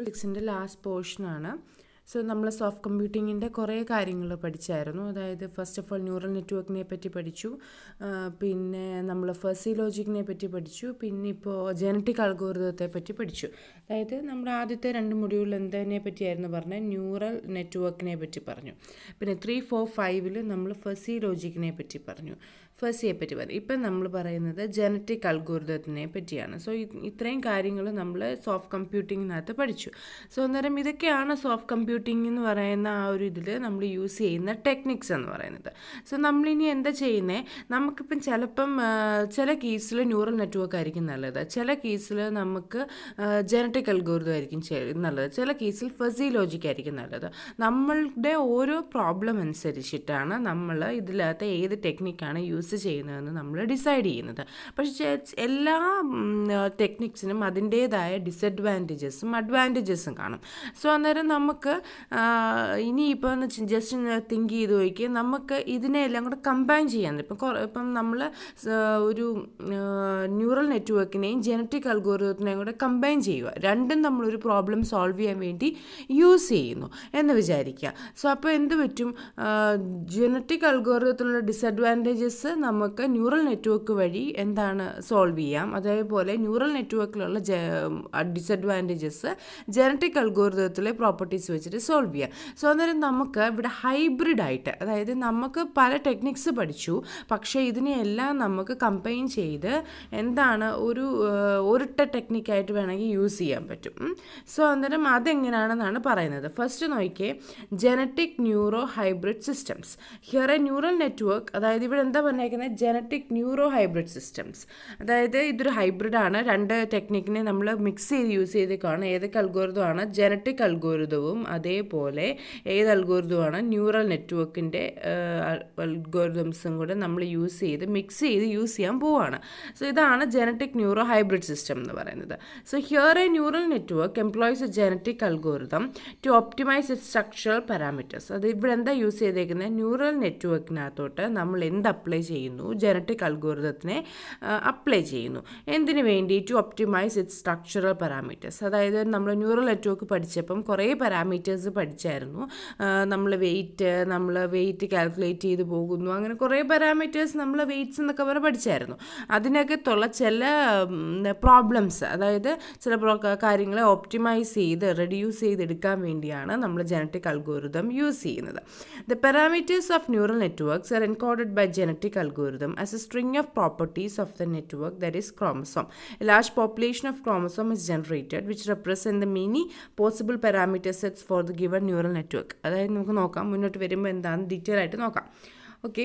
ഫിസിക്സിൻ്റെ last പോർഷനാണ് so നമ്മൾ soft കമ്പ്യൂട്ടിങ്ങിൻ്റെ കുറേ കാര്യങ്ങൾ പഠിച്ചായിരുന്നു അതായത് ഫസ്റ്റ് ഓഫ് ഓൾ ന്യൂറൽ നെറ്റ്വർക്കിനെ പറ്റി പഠിച്ചു പിന്നെ നമ്മൾ ഫസി ലോജിക്കിനെ പറ്റി പഠിച്ചു പിന്നെ ഇപ്പോൾ ജനറ്റിക് അൽഗോരിതത്തെ പറ്റി പഠിച്ചു അതായത് നമ്മുടെ ആദ്യത്തെ രണ്ട് മൊഡ്യൂളിൽ എന്തതിനെ പറ്റിയായിരുന്നു പറഞ്ഞത് ന്യൂറൽ നെറ്റ്വർക്കിനെ പറ്റി പറഞ്ഞു പിന്നെ ത്രീ ഫോർ ഫൈവിൽ നമ്മൾ ഫസി ലോജിക്കിനെ പറ്റി പറഞ്ഞു ഫസിയെ പറ്റി പറയും ഇപ്പം നമ്മൾ പറയുന്നത് ജനറ്റിക് അൽഗോരിതത്തിനെ പറ്റിയാണ് സോ ഇത്രയും കാര്യങ്ങൾ നമ്മൾ സോഫ്റ്റ് കമ്പ്യൂട്ടിങ്ങിനകത്ത് പഠിച്ചു സോ അന്നേരം ഇതൊക്കെയാണ് സോഫ്റ്റ് കമ്പ്യൂട്ടിംഗ് എന്ന് പറയുന്ന ആ ഒരു ഇതിൽ നമ്മൾ യൂസ് ചെയ്യുന്ന ടെക്നിക്സ് എന്ന് പറയുന്നത് സോ നമ്മളിനി എന്താ ചെയ്യുന്നത് നമുക്കിപ്പം ചിലപ്പം ചില കേസിൽ ന്യൂറൽ നെറ്റ്വർക്ക് ആയിരിക്കും നല്ലത് ചില കേസിൽ നമുക്ക് ജനറ്റിക് അൽഗോരിതം ആയിരിക്കും നല്ലത് ചില കേസിൽ ഫസി ലോജിക് ആയിരിക്കും നല്ലത് നമ്മളുടെ ഓരോ പ്രോബ്ലം അനുസരിച്ചിട്ടാണ് നമ്മൾ ഇതിലകത്ത് ഏത് ടെക്നിക്കാണ് യൂസ് ബേസ് ചെയ്യുന്നതെന്ന് നമ്മൾ ഡിസൈഡ് ചെയ്യുന്നത് പക്ഷേ എല്ലാ ടെക്നിക്സിനും അതിൻ്റേതായ ഡിസഡ്വാൻറ്റേജസും അഡ്വാൻറ്റേജസും കാണും സോ അന്നേരം നമുക്ക് ഇനിയിപ്പോൾ എന്ന് ജസ്റ്റ് തിങ്ക് ചെയ്ത് നോക്കി നമുക്ക് ഇതിനെ എല്ലാം കൂടെ കമ്പൈൻ ചെയ്യാൻ ഇപ്പം ഇപ്പം നമ്മൾ ഒരു ന്യൂറൽ നെറ്റ്വർക്കിനെയും ജനറ്റിക് അൽഗോറിതത്തിനെയും കൂടെ കമ്പൈൻ ചെയ്യുക രണ്ടും നമ്മളൊരു പ്രോബ്ലം സോൾവ് ചെയ്യാൻ വേണ്ടി യൂസ് ചെയ്യുന്നു എന്ന് വിചാരിക്കുക സോ അപ്പോൾ എന്ത് പറ്റും ജനറ്റിക് അൽഗോറിതത്തിലുള്ള ഡിസഡ്വാൻറ്റേജസ് നമുക്ക് ന്യൂറൽ നെറ്റ്വർക്ക് വഴി എന്താണ് സോൾവ് ചെയ്യാം അതേപോലെ ന്യൂറൽ നെറ്റ്വർക്കിലുള്ള ഡിസഡ്വാൻറ്റേജസ് ജനറ്റിക് അൽഗോരിതത്തിലെ പ്രോപ്പർട്ടീസ് വെച്ചിട്ട് സോൾവ് ചെയ്യാം സോ അന്നേരം നമുക്ക് ഇവിടെ ഹൈബ്രിഡ് ആയിട്ട് അതായത് നമുക്ക് പല ടെക്നിക്സ് പഠിച്ചു പക്ഷേ ഇതിനെയെല്ലാം നമുക്ക് കമ്പൈൻ ചെയ്ത് എന്താണ് ഒരു ഒരിട്ട ടെക്നിക്കായിട്ട് വേണമെങ്കിൽ യൂസ് ചെയ്യാൻ പറ്റും സോ അന്നേരം അതെങ്ങനെയാണെന്നാണ് പറയുന്നത് ഫസ്റ്റ് നോക്കിയേ genetic neuro hybrid systems here a neural network അതായത് ഇവിടെ എന്താ പറഞ്ഞത് പറഞ്ഞേക്കുന്നത് ജനറ്റിക് ന്യൂറോ ഹൈബ്രിഡ് സിസ്റ്റംസ് അതായത് ഇതൊരു ഹൈബ്രിഡാണ് രണ്ട് ടെക്നിക്കിനെ നമ്മൾ മിക്സ് ചെയ്ത് യൂസ് ചെയ്തേക്കാണ് ഏതൊക്കെ അൽഗോരിതമാണ് ജനറ്റിക് അൽഗോരിതവും അതേപോലെ ഏത് അൽഗോരിതമാണ് ന്യൂറൽ നെറ്റ്വർക്കിൻ്റെ അൽഗോരിതംസും കൂടെ നമ്മൾ യൂസ് ചെയ്ത് മിക്സ് ചെയ്ത് യൂസ് ചെയ്യാൻ പോവുകയാണ് സോ ഇതാണ് ജനറ്റിക് ന്യൂറോ ഹൈബ്രിഡ് സിസ്റ്റം എന്ന് പറയുന്നത് so here a neural network employs a genetic algorithm to optimize it structural parameters അത് ഇവിടെ എന്താ യൂസ് ചെയ്തേക്കുന്നത് ന്യൂറൽ നെറ്റ്വർക്കിനകത്തോട്ട് നമ്മൾ എന്ത് അപ്ലൈ ചെയ്യുന്നു ജനറ്റിക് അൽഗോരിതത്തിനെ അപ്ലൈ ചെയ്യുന്നു എന്തിനു വേണ്ടി to optimize it structural parameters അതായത് നമ്മൾ ന്യൂറൽ നെറ്റ്വർക്ക് പഠിച്ചപ്പം കുറേ പാരാമീറ്റേഴ്സ് പഠിച്ചായിരുന്നു നമ്മൾ വെയിറ്റ് നമ്മൾ വെയിറ്റ് കാൽക്കുലേറ്റ് ചെയ്ത് പോകുന്നു അങ്ങനെ കുറേ പാരാമീറ്റേഴ്സ് നമ്മൾ വെയിറ്റ്സ് എന്നൊക്കെ പറഞ്ഞ് പഠിച്ചായിരുന്നു അതിനകത്തുള്ള ചില പ്രോബ്ലംസ് അതായത് ചില കാര്യങ്ങളെ ഒപ്റ്റിമൈസ് ചെയ്ത് റെഡ്യൂസ് ചെയ്തെടുക്കാൻ വേണ്ടിയാണ് നമ്മൾ ജനറ്റിക് അൽഗോരിതം യൂസ് ചെയ്യുന്നത് the parameters of neural networks are encoded by genetic algorithm as a string of properties of the network that is chromosome. A large population of chromosome is generated which represent the many possible parameter sets for the given neural network. അതായത് നമുക്ക് നോക്കാം മുന്നോട്ട് വരുമ്പോൾ എന്താണ് detail ആയിട്ട് നോക്കാം okay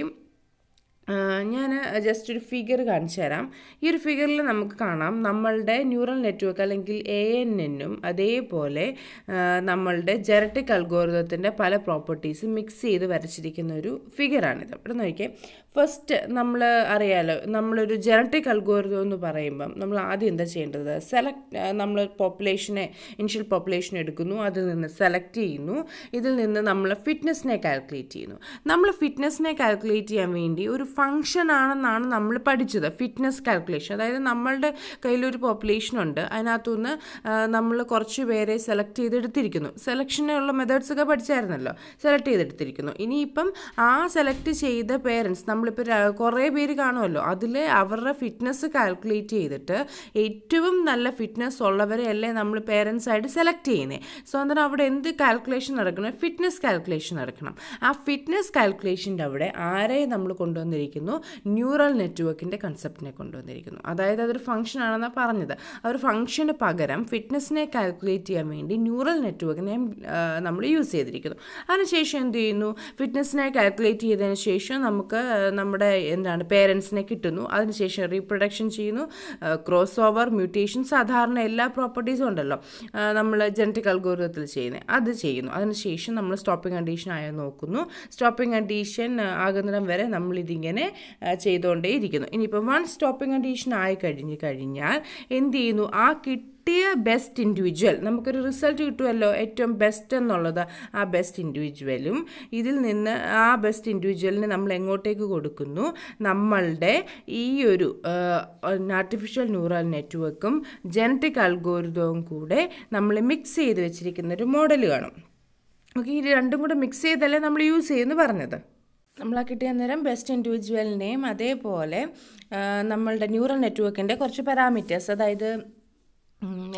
ഞാൻ just ഒരു ഫിഗർ കാണിച്ചു തരാം ഈ ഒരു ഫിഗറിൽ നമുക്ക് കാണാം നമ്മളുടെ ന്യൂറൽ നെറ്റ്വർക്ക് അല്ലെങ്കിൽ എ എൻ എന്നും അതേപോലെ നമ്മളുടെ ജെറട്ടിക് അൽഗോരിതത്തിൻ്റെ പല പ്രോപ്പർട്ടീസും മിക്സ് ചെയ്ത് വരച്ചിരിക്കുന്ന ഒരു ഫിഗറാണിത് ഇവിടെ നോക്കിയേ ഫസ്റ്റ് നമ്മൾ അറിയാലോ നമ്മളൊരു ജനറ്റിക് അൽഗോരിതം എന്ന് പറയുമ്പം നമ്മൾ ആദ്യം എന്താ ചെയ്യേണ്ടത് സെലക്ട് നമ്മൾ പോപ്പുലേഷനെ ഇനിഷ്യൽ പോപ്പുലേഷൻ എടുക്കുന്നു അതിൽ നിന്ന് സെലക്ട് ചെയ്യുന്നു ഇതിൽ നിന്ന് നമ്മൾ ഫിറ്റ്നസ്സിനെ കാൽക്കുലേറ്റ് ചെയ്യുന്നു നമ്മൾ ഫിറ്റ്നസ്സിനെ കാൽക്കുലേറ്റ് ചെയ്യാൻ വേണ്ടി ഒരു ഫംഗ്ഷൻ ആണെന്നാണ് നമ്മൾ പഠിച്ചത് ഫിറ്റ്നസ് കാൽക്കുലേഷൻ അതായത് നമ്മളുടെ കയ്യിലൊരു പോപ്പുലേഷൻ ഉണ്ട് അതിനകത്തുനിന്ന് നമ്മൾ കുറച്ച് പേരെ സെലക്ട് ചെയ്തെടുത്തിരിക്കുന്നു സെലക്ഷനുള്ള മെത്തേഡ്സൊക്കെ പഠിച്ചായിരുന്നല്ലോ സെലക്ട് ചെയ്തെടുത്തിരിക്കുന്നു ഇനിയിപ്പം ആ സെലക്ട് ചെയ്ത പേരൻസ് നമ്മൾ നമ്മളിപ്പോൾ കുറേ പേര് കാണുമല്ലോ അതിൽ അവരുടെ ഫിറ്റ്നസ് കാൽക്കുലേറ്റ് ചെയ്തിട്ട് ഏറ്റവും നല്ല ഫിറ്റ്നസ് ഉള്ളവരെ അല്ലേ നമ്മൾ പേരൻസായിട്ട് സെലക്ട് ചെയ്യുന്നത് സോ അന്നേരം അവിടെ എന്ത് കാൽക്കുലേഷൻ നടക്കണം ഫിറ്റ്നസ് കാൽക്കുലേഷൻ നടക്കണം ആ ഫിറ്റ്നസ് കാൽക്കുലേഷൻ്റെ അവിടെ ആരെ നമ്മൾ കൊണ്ടുവന്നിരിക്കുന്നു ന്യൂറൽ നെറ്റ്വർക്കിൻ്റെ കൺസെപ്റ്റിനെ കൊണ്ടുവന്നിരിക്കുന്നു അതായത് അതൊരു ഫംഗ്ഷൻ ആണെന്നാണ് പറഞ്ഞത് ആ ഒരു ഫംഗ്ഷന് പകരം ഫിറ്റ്നസിനെ കാൽക്കുലേറ്റ് ചെയ്യാൻ വേണ്ടി ന്യൂറൽ നെറ്റ്വർക്കിനെ നമ്മൾ യൂസ് ചെയ്തിരിക്കുന്നു അതിനുശേഷം എന്ത് ചെയ്യുന്നു ഫിറ്റ്നസിനെ കാൽക്കുലേറ്റ് ചെയ്തതിന് ശേഷം നമുക്ക് നമ്മുടെ എന്താണ് പേരൻസിനെ കിട്ടുന്നു അതിനുശേഷം റീപ്രൊഡക്ഷൻ ചെയ്യുന്നു ക്രോസ് ഓവർ മ്യൂട്ടേഷൻ സാധാരണ എല്ലാ പ്രോപ്പർട്ടീസും ഉണ്ടല്ലോ നമ്മൾ ജനറ്റിക് അൽഗോരിതത്തിൽ ചെയ്യുന്നത് അത് ചെയ്യുന്നു അതിനുശേഷം നമ്മൾ സ്റ്റോപ്പിംഗ് കണ്ടീഷൻ ആയ നോക്കുന്നു സ്റ്റോപ്പിംഗ് കണ്ടീഷൻ ആകുന്നിടം വരെ നമ്മൾ ഇതിങ്ങനെ ചെയ്തുകൊണ്ടേയിരിക്കുന്നു ഇനിയിപ്പോൾ വൺ സ്റ്റോപ്പിംഗ് കണ്ടീഷൻ ആയി കഴിഞ്ഞ് കഴിഞ്ഞാൽ എന്ത് ചെയ്യുന്നു ആ കിട്ടി കിട്ടിയ ബെസ്റ്റ് ഇൻഡിവിജ്വൽ നമുക്കൊരു റിസൾട്ട് കിട്ടുമല്ലോ ഏറ്റവും ബെസ്റ്റ് എന്നുള്ളത് ആ ബെസ്റ്റ് ഇൻഡിവിജ്വലും ഇതിൽ നിന്ന് ആ ബെസ്റ്റ് ഇൻഡിവിജ്വലിന് നമ്മൾ എങ്ങോട്ടേക്ക് കൊടുക്കുന്നു നമ്മളുടെ ഈ ഒരു ആർട്ടിഫിഷ്യൽ ന്യൂറൽ നെറ്റ്വർക്കും ജനറ്റിക് അൽഗോരിതവും കൂടെ നമ്മൾ മിക്സ് ചെയ്ത് വെച്ചിരിക്കുന്ന ഒരു മോഡൽ കാണും ഓക്കെ ഈ രണ്ടും കൂടെ മിക്സ് ചെയ്തല്ലേ നമ്മൾ യൂസ് ചെയ്യുമെന്ന് പറഞ്ഞത് നമ്മൾ ആ കിട്ടിയ നേരം ബെസ്റ്റ് ഇൻഡിവിജ്വലിനെയും അതേപോലെ നമ്മളുടെ ന്യൂറൽ നെറ്റ്വർക്കിൻ്റെ കുറച്ച് പാരാമീറ്റേഴ്സ് അതായത്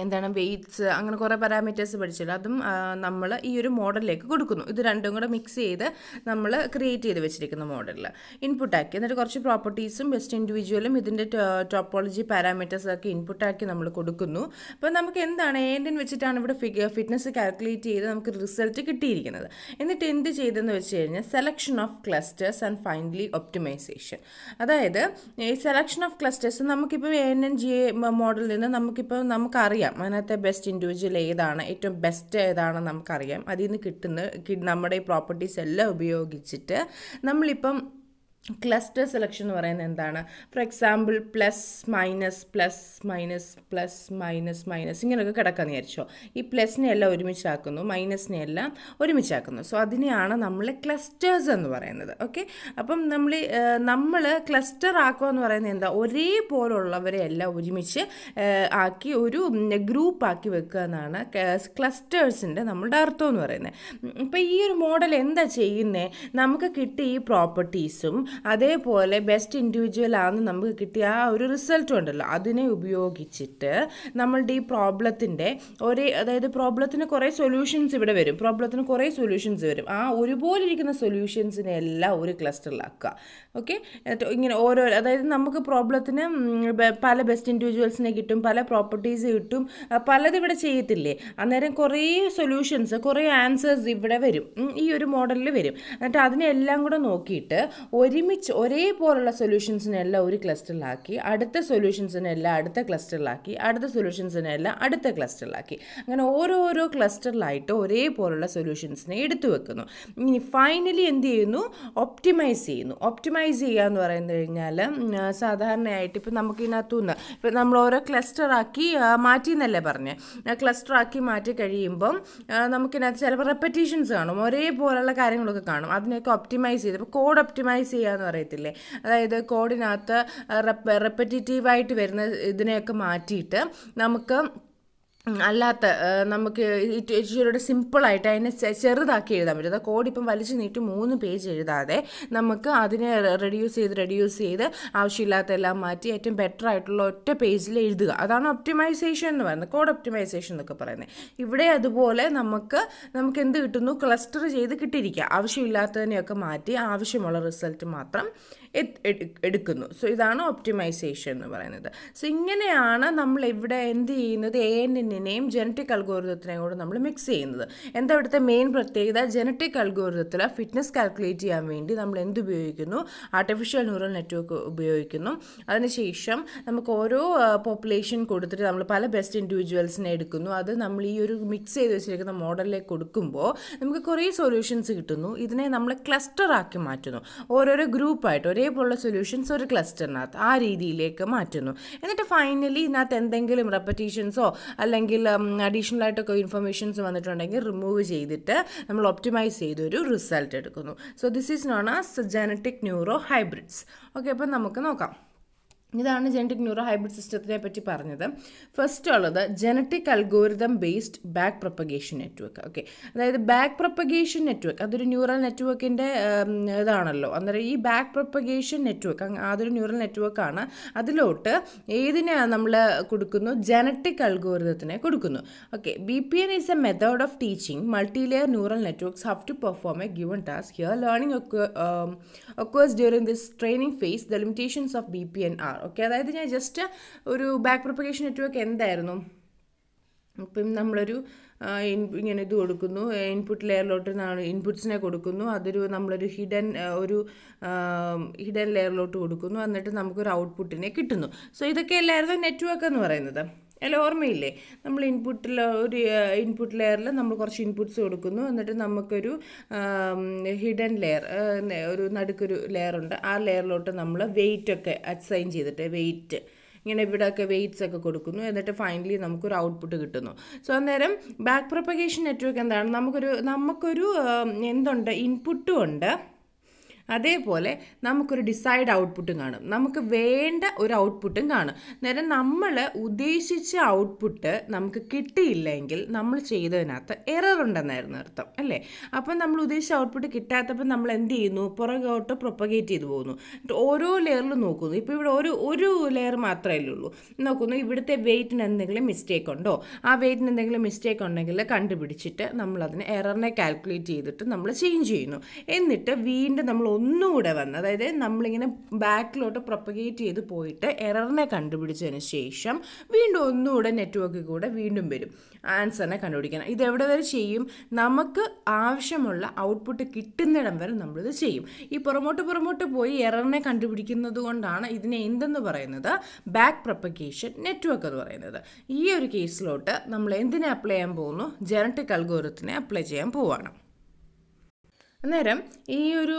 എന്താണ് വെയ്റ്റ്സ് അങ്ങനെ കുറേ പാരാമീറ്റേഴ്സ് പഠിച്ചില്ല അതും നമ്മൾ ഈ ഒരു മോഡലിലേക്ക് കൊടുക്കുന്നു ഇത് രണ്ടും കൂടെ മിക്സ് ചെയ്ത് നമ്മൾ ക്രിയേറ്റ് ചെയ്ത് വെച്ചിരിക്കുന്ന മോഡലിൽ ഇൻപുട്ടാക്കി എന്നിട്ട് കുറച്ച് പ്രോപ്പർട്ടീസും ബെസ്റ്റ് ഇൻഡിവിജ്വലും ഇതിൻ്റെ ടോപ്പോളജി പാരാമീറ്റേഴ്സൊക്കെ ഇൻപുട്ടാക്കി നമ്മൾ കൊടുക്കുന്നു അപ്പോൾ നമുക്ക് എന്താണ് ഏൻ്റെ വെച്ചിട്ടാണ് ഇവിടെ ഫിറ്റ്നസ് കാൽക്കുലേറ്റ് ചെയ്ത് നമുക്ക് റിസൾട്ട് കിട്ടിയിരിക്കുന്നത് എന്നിട്ട് എന്ത് ചെയ്തെന്ന് വെച്ച് കഴിഞ്ഞാൽ selection of clusters and finally optimization അതായത് ഈ സെലക്ഷൻ ഓഫ് ക്ലസ്റ്റേഴ്സ് നമുക്കിപ്പോൾ എൻ എൻ ജി മോഡലിൽ നിന്ന് നമുക്കിപ്പോൾ നമുക്ക് നമുക്കറിയാം അതിനകത്തെ ബെസ്റ്റ് ഇൻഡിവിജ്വൽ ഏതാണ് ഏറ്റവും ബെസ്റ്റ് ഏതാണെന്ന് നമുക്കറിയാം അതിൽ നിന്ന് കിട്ടുന്ന നമ്മുടെ ഈ പ്രോപ്പർട്ടീസ് എല്ലാം ഉപയോഗിച്ചിട്ട് നമ്മളിപ്പം ക്ലസ്റ്റർ സെലക്ഷൻ എന്ന് പറയുന്നത് എന്താണ് for example plus minus plus minus plus minus minus ഇങ്ങനെയൊക്കെ കിടക്കാന്ന് വിചാരിച്ചോ ഈ പ്ലസ്സിനെ എല്ലാം ഒരുമിച്ചാക്കുന്നു മൈനസിനെ എല്ലാം ഒരുമിച്ചാക്കുന്നു സോ അതിനെയാണ് നമ്മൾ ക്ലസ്റ്റേഴ്സ് എന്ന് പറയുന്നത് ഓക്കെ അപ്പം നമ്മൾ നമ്മൾ ക്ലസ്റ്റർ ആക്കുക എന്ന് പറയുന്നത് എന്താ ഒരേപോലുള്ളവരെ എല്ലാം ഒരുമിച്ച് ആക്കി ഒരു ഗ്രൂപ്പ് ആക്കി വെക്കുക എന്നാണ് ക്ലസ്റ്റേഴ്സിൻ്റെ നമ്മളുടെ അർത്ഥം എന്ന് പറയുന്നത് ഇപ്പം ഈ ഒരു മോഡൽ എന്താ ചെയ്യുന്നത് നമുക്ക് കിട്ടിയ ഈ പ്രോപ്പർട്ടീസും അതേപോലെ ബെസ്റ്റ് ഇൻഡിവിജ്വൽ ആണെന്ന് നമുക്ക് കിട്ടിയ ആ ഒരു റിസൾട്ട് ഉണ്ടല്ലോ അതിനെ ഉപയോഗിച്ചിട്ട് നമ്മളുടെ ഈ പ്രോബ്ലത്തിൻ്റെ ഒരേ അതായത് പ്രോബ്ലത്തിന് കുറേ സൊല്യൂഷൻസ് ഇവിടെ വരും പ്രോബ്ലത്തിന് കുറേ സൊല്യൂഷൻസ് വരും ആ ഒരുപോലെ ഇരിക്കുന്ന സൊല്യൂഷൻസിനെ എല്ലാം ഒരു ക്ലസ്റ്ററിലാക്കുക ഓക്കെ ഇങ്ങനെ ഓരോ അതായത് നമുക്ക് പ്രോബ്ലത്തിന് പല ബെസ്റ്റ് ഇൻഡിവിജ്വൽസിനെ കിട്ടും പല പ്രോപ്പർട്ടീസ് കിട്ടും പലത് ഇവിടെ ചെയ്യത്തില്ലേ അന്നേരം കുറേ സൊല്യൂഷൻസ് കുറേ ആൻസേഴ്സ് ഇവിടെ വരും ഈ ഒരു മോഡലിൽ വരും എന്നിട്ട് അതിനെല്ലാം കൂടെ നോക്കിയിട്ട് ഒരു ഒരുമിച്ച് ഒരേപോലുള്ള സൊല്യൂഷൻസിനെല്ലാം ഒരു ക്ലസ്റ്ററിലാക്കി അടുത്ത സൊല്യൂഷൻസിനെല്ലാം അടുത്ത ക്ലസ്റ്ററിലാക്കി അടുത്ത സൊല്യൂഷൻസിനെല്ലാം അടുത്ത ക്ലസ്റ്ററിലാക്കി അങ്ങനെ ഓരോരോ ക്ലസ്റ്ററിലായിട്ട് ഒരേപോലുള്ള സൊല്യൂഷൻസിനെ എടുത്തു വെക്കുന്നു ഇനി ഫൈനലി എന്ത് ചെയ്യുന്നു ഒപ്റ്റിമൈസ് ചെയ്യുന്നു ഒപ്റ്റിമൈസ് ചെയ്യുക എന്ന് പറയുന്നത് കഴിഞ്ഞാൽ സാധാരണയായിട്ട് ഇപ്പോൾ നമുക്കിതിനകത്തുനിന്ന് ഇപ്പോൾ നമ്മൾ ഓരോ ക്ലസ്റ്ററാക്കി മാറ്റി എന്നല്ലേ പറഞ്ഞ് ക്ലസ്റ്ററാക്കി മാറ്റി കഴിയുമ്പം നമുക്കിതിനകത്ത് ചിലപ്പോൾ റെപ്പറ്റീഷൻസ് കാണും ഒരേപോലുള്ള കാര്യങ്ങളൊക്കെ കാണും അതിനെയൊക്കെ ഒപ്റ്റിമൈസ് ചെയ്ത് ഇപ്പോൾ കോഡ് ഒപ്റ്റിമൈസ് ചെയ്യുക ചെയ്യുക എന്ന് പറയത്തില്ലേ അതായത് കോഡിനകത്ത് റെപ്പറ്റേറ്റീവായിട്ട് വരുന്ന ഇതിനെയൊക്കെ മാറ്റിയിട്ട് നമുക്ക് അല്ലാത്ത നമുക്ക് ഇച്ചിരിയുടെ സിമ്പിളായിട്ട് അതിനെ ചെറുതാക്കി എഴുതാൻ പറ്റും കോഡ് ഇപ്പം വലിച്ചു നീട്ടി മൂന്ന് പേജ് എഴുതാതെ നമുക്ക് അതിനെ റെഡ്യൂസ് ചെയ്ത് റെഡ്യൂസ് ചെയ്ത് ആവശ്യമില്ലാത്ത എല്ലാം മാറ്റി ഏറ്റവും ബെറ്റർ ആയിട്ടുള്ള ഒറ്റ പേജിൽ എഴുതുക അതാണ് ഒപ്റ്റിമൈസേഷൻ എന്ന് പറയുന്നത് കോഡ് ഒപ്റ്റിമൈസേഷൻ എന്നൊക്കെ പറയുന്നത് ഇവിടെ അതുപോലെ നമുക്ക് നമുക്ക് എന്ത് കിട്ടുന്നു ക്ലസ്റ്റർ ചെയ്ത് കിട്ടിയിരിക്കുക ആവശ്യമില്ലാത്തതിനെയൊക്കെ മാറ്റി ആവശ്യമുള്ള റിസൾട്ട് മാത്രം എടുക്കുന്നു സോ ഇതാണ് ഒപ്റ്റിമൈസേഷൻ എന്ന് പറയുന്നത് സോ ഇങ്ങനെയാണ് നമ്മൾ ഇവിടെ എന്ത് ചെയ്യുന്നത് എ എൻ ഡിഎൻഎയും ജനറ്റിക് അൽഗോരിതത്തിനെയും കൂടെ നമ്മൾ മിക്സ് ചെയ്യുന്നത് എന്താ ഇവിടുത്തെ മെയിൻ പ്രത്യേകത ജനറ്റിക് അൽഗോരിതത്തിൽ ഫിറ്റ്നസ് കാൽക്കുലേറ്റ് ചെയ്യാൻ വേണ്ടി നമ്മൾ എന്ത് ഉപയോഗിക്കുന്നു ആർട്ടിഫിഷ്യൽ ന്യൂറൽ നെറ്റ്വർക്ക് ഉപയോഗിക്കുന്നു അതിനുശേഷം നമുക്ക് ഓരോ പോപ്പുലേഷൻ കൊടുത്തിട്ട് നമ്മൾ പല ബെസ്റ്റ് ഇൻഡിവിജ്വൽസിനെ എടുക്കുന്നു അത് നമ്മൾ ഈ ഒരു മിക്സ് ചെയ്ത് വെച്ചിരിക്കുന്ന മോഡലിലേക്ക് കൊടുക്കുമ്പോൾ നമുക്ക് കുറേ സൊല്യൂഷൻസ് കിട്ടുന്നു ഇതിനെ നമ്മൾ ക്ലസ്റ്റർ ആക്കി മാറ്റുന്നു ഓരോരോ ഗ്രൂപ്പായിട്ട് ഒരേപോലുള്ള സൊല്യൂഷൻസ് ഒരു ക്ലസ്റ്ററിനകത്ത് ആ രീതിയിലേക്ക് മാറ്റുന്നു എന്നിട്ട് ഫൈനലി ഇതിനകത്ത് എന്തെങ്കിലും റെപ്പറ്റീഷൻസോ അല്ലെങ്കിൽ അല്ലെങ്കിൽ അഡീഷണൽ ആയിട്ടൊക്കെ ഇൻഫർമേഷൻസ് വന്നിട്ടുണ്ടെങ്കിൽ റിമൂവ് ചെയ്തിട്ട് നമ്മൾ ഒപ്റ്റിമൈസ് ചെയ്തൊരു റിസൾട്ട് എടുക്കുന്നു so this is known as genetic neuro hybrids okay അപ്പം നമുക്ക് നോക്കാം ഇതാണ് ജനറ്റിക് ന്യൂറോ ഹൈബ്രിഡ് സിസ്റ്റത്തിനെ പറ്റി പറഞ്ഞത് ഫസ്റ്റ് ഉള്ളത് genetic algorithm based back propagation network okay അതായത് ബാക്ക് പ്രൊപ്പഗേഷൻ നെറ്റ്വർക്ക് അതൊരു ന്യൂറൽ നെറ്റ്വർക്കിൻ്റെ ഇതാണല്ലോ അന്നേരം ഈ ബാക്ക് പ്രൊപ്പഗേഷൻ നെറ്റ്വർക്ക് അതൊരു ന്യൂറൽ നെറ്റ്വർക്കാണ് അതിലോട്ട് ഏതിനെയാണ് നമ്മൾ കൊടുക്കുന്നു ജനറ്റിക് അൽഗോരിതത്തിനെ കൊടുക്കുന്നു okay B P N is a method of teaching multilayer neural networks have to perform a given task here learning occurs during this training phase the limitations of B P N are okay അതായത് ഞാൻ just ഒരു back propagation network എന്തായിരുന്നു ഇപ്പം നമ്മളൊരു ഇങ്ങനെ ഇത് കൊടുക്കുന്നു input ലെയറിലോട്ട് ഇൻപുട്സിനെ കൊടുക്കുന്നു അതൊരു നമ്മളൊരു ഹിഡൻ ഒരു ഹിഡൻ ലെയറിലോട്ട് കൊടുക്കുന്നു എന്നിട്ട് നമുക്കൊരു ഔട്ട്പുട്ടിനെ കിട്ടുന്നു സോ ഇതൊക്കെ അല്ലായിരുന്നു നെറ്റ്വർക്ക് എന്ന് പറയുന്നത് അല്ല ഓർമ്മയില്ലേ നമ്മൾ ഇൻപുട്ടിൽ ഒരു ഇൻപുട്ട് ലെയറിൽ നമ്മൾ കുറച്ച് ഇൻപുട്സ് കൊടുക്കുന്നു എന്നിട്ട് നമുക്കൊരു ഹിഡൻ ലെയർ ഒരു നടുക്കൊരു ലെയറുണ്ട് ആ ലെയറിലോട്ട് നമ്മൾ വെയിറ്റ് ഒക്കെ അസൈൻ ചെയ്തിട്ട് വെയിറ്റ് ഇങ്ങനെ ഇവിടെയൊക്കെ വെയിറ്റ്സ് ഒക്കെ കൊടുക്കുന്നു എന്നിട്ട് ഫൈനലി നമുക്കൊരു ഔട്ട്പുട്ട് കിട്ടുന്നു സോ അന്നേരം ബാക്ക് പ്രൊപ്പഗേഷൻ നെറ്റ്വർക്ക് എന്താണ് നമുക്കൊരു നമുക്കൊരു എന്തുണ്ട് ഇൻപുട്ടും ഉണ്ട് അതേപോലെ നമുക്കൊരു ഡിസൈഡ് ഔട്ട്പുട്ടും കാണും നമുക്ക് വേണ്ട ഒരു ഔട്ട്പുട്ടും കാണും നേരം നമ്മൾ ഉദ്ദേശിച്ച ഔട്ട്പുട്ട് നമുക്ക് കിട്ടിയില്ലെങ്കിൽ നമ്മൾ ചെയ്തതിനകത്ത് എറർ ഉണ്ടെന്നായിരുന്നു അർത്ഥം അല്ലേ അപ്പം നമ്മൾ ഉദ്ദേശിച്ച ഔട്ട്പുട്ട് കിട്ടാത്തപ്പോൾ നമ്മൾ എന്ത് ചെയ്യുന്നു പുറകോട്ട് പ്രൊപ്പഗേറ്റ് ചെയ്തു പോകുന്നു ഓരോ ലെയറിലും നോക്കുന്നു ഇപ്പോൾ ഇവിടെ ഒരു ഒരു ലെയർ മാത്രമേ ഉള്ളൂ നോക്കുന്നു ഇവിടുത്തെ വെയിറ്റിന് എന്തെങ്കിലും മിസ്റ്റേക്ക് ഉണ്ടോ ആ വെയിറ്റിന് എന്തെങ്കിലും മിസ്റ്റേക്ക് ഉണ്ടെങ്കിൽ കണ്ടുപിടിച്ചിട്ട് നമ്മൾ എററിനെ കാൽക്കുലേറ്റ് ചെയ്തിട്ട് നമ്മൾ ചേഞ്ച് ചെയ്യുന്നു എന്നിട്ട് വീണ്ടും നമ്മൾ ഒന്നുകൂടെ വന്ന് അതായത് നമ്മളിങ്ങനെ ബാക്കിലോട്ട് പ്രൊപ്പഗേറ്റ് ചെയ്ത് പോയിട്ട് എററിനെ കണ്ടുപിടിച്ചതിന് ശേഷം വീണ്ടും ഒന്നുകൂടെ നെറ്റ്വർക്കിൽ കൂടെ വീണ്ടും വരും ആൻസറിനെ കണ്ടുപിടിക്കണം ഇത് എവിടെ വരെ ചെയ്യും നമുക്ക് ആവശ്യമുള്ള ഔട്ട്പുട്ട് കിട്ടുന്നിടം വരെ നമ്മളിത് ചെയ്യും ഈ പുറമോട്ട് പുറമോട്ട് പോയി എററിനെ കണ്ടുപിടിക്കുന്നത് കൊണ്ടാണ് ഇതിനെ എന്തെന്ന് പറയുന്നത് ബാക്ക് പ്രൊപ്പഗേഷൻ നെറ്റ്വർക്ക് എന്ന് പറയുന്നത് ഈ ഒരു കേസിലോട്ട് നമ്മൾ എന്തിനെ അപ്ലൈ ചെയ്യാൻ പോകുന്നു ജനറ്റിക് അൽഗോരത്തിനെ അപ്ലൈ ചെയ്യാൻ പോവുകയാണ് അന്നേരം ഈ ഒരു